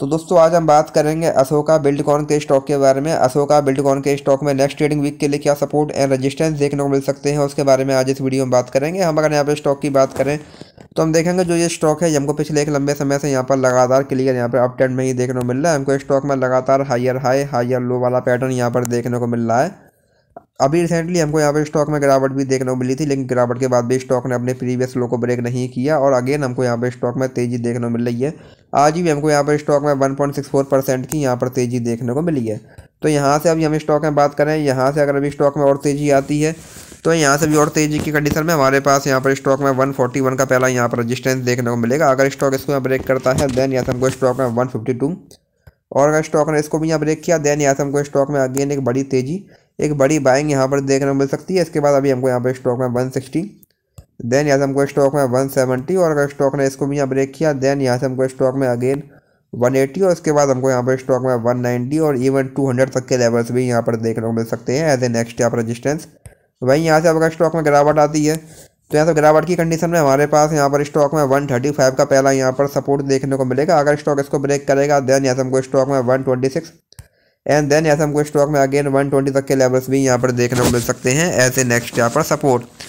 तो दोस्तों आज हम बात करेंगे अशोका बिल्डकॉन के स्टॉक के बारे में अशोका बिल्डकॉन के स्टॉक में नेक्स्ट ट्रेडिंग वीक के लिए क्या सपोर्ट एंड रेजिस्टेंस देखने को मिल सकते हैं उसके बारे में आज इस वीडियो में बात करेंगे हम अगर यहाँ पर स्टॉक की बात करें तो हम देखेंगे जो ये स्टॉक है हमको पिछले एक लंबे समय से यहाँ पर लगातार क्लियर यहाँ पर अप ट्रेंड में ही देखने को मिल रहा है हमको स्टॉक में लगातार हायर हाई हायर लो वाला पैटर्न यहाँ पर देखने को मिल रहा है अभी रिसेंटली हमको यहाँ पर स्टॉक में गिरावट भी देखने को मिली थी लेकिन गिरावट के बाद भी स्टॉक ने अपने प्रीवियस लो को ब्रेक नहीं किया और अगेन हमको यहाँ पर स्टॉक में तेज़ी देखने को मिल रही है आज भी हमको यहाँ पर स्टॉक में फोर परसेंट की यहाँ पर तेज़ी देखने को मिली है तो यहाँ से अभी हम स्टॉक में बात करें यहाँ से अगर अभी स्टॉक में और तेज़ी आती है तो यहाँ से भी और तेज़ी की कंडीशन में हमारे पास यहाँ पर स्टॉक में 141 का पहला यहाँ पर रजिस्टेंस देखने को मिलेगा अगर स्टॉक इसको यहाँ ब्रेक करता है देन यहाँ से हमको स्टॉक में 152 और अगर स्टॉक ने इसको भी यहाँ ब्रेक किया देन यहाँ से हमको स्टॉक में अगेन एक बड़ी तेज़ी एक बड़ी बाइंग यहाँ पर देखने को मिल सकती है इसके बाद अभी हमको यहाँ पर स्टॉक में वन सिक्सटी देन यहाँ से हमको स्टॉक में वन सेवेंटी और अगर स्टॉक ने इसको भी यहाँ ब्रेक किया देन यहाँ से हमको स्टॉक में अगेन 180 और उसके बाद हमको यहाँ पर स्टॉक में 190 और इवन 200 तक के लेवल्स भी यहाँ पर देखने को मिल सकते हैं एज ए नेक्स्ट यहाँ पर रजिस्टेंस वहीं यहाँ से अगर स्टॉक में गिरावट आती है तो यहाँ से गिरावट की कंडीशन में हमारे पास यहाँ पर स्टॉक में 135 का पहला यहाँ पर सपोर्ट देखने को मिलेगा अगर स्टॉक इसको ब्रेक करेगा देन यहाँ से हमको स्टॉक में सिक्स एंड देन यहाँ से हमको स्टॉक में अगेन ट्वेंटी तक के लेवल्स भी यहाँ पर देखने को मिल सकते हैं एज ए नेक्स्ट यहाँ पर सपोर्ट